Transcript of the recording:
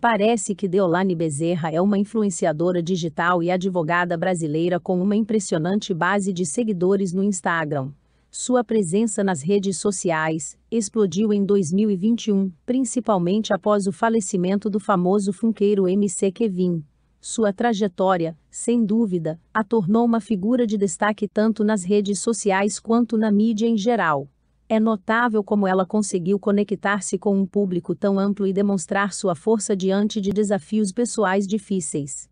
Parece que Deolane Bezerra é uma influenciadora digital e advogada brasileira com uma impressionante base de seguidores no Instagram. Sua presença nas redes sociais explodiu em 2021, principalmente após o falecimento do famoso funkeiro MC Kevin. Sua trajetória, sem dúvida, a tornou uma figura de destaque tanto nas redes sociais quanto na mídia em geral. É notável como ela conseguiu conectar-se com um público tão amplo e demonstrar sua força diante de desafios pessoais difíceis.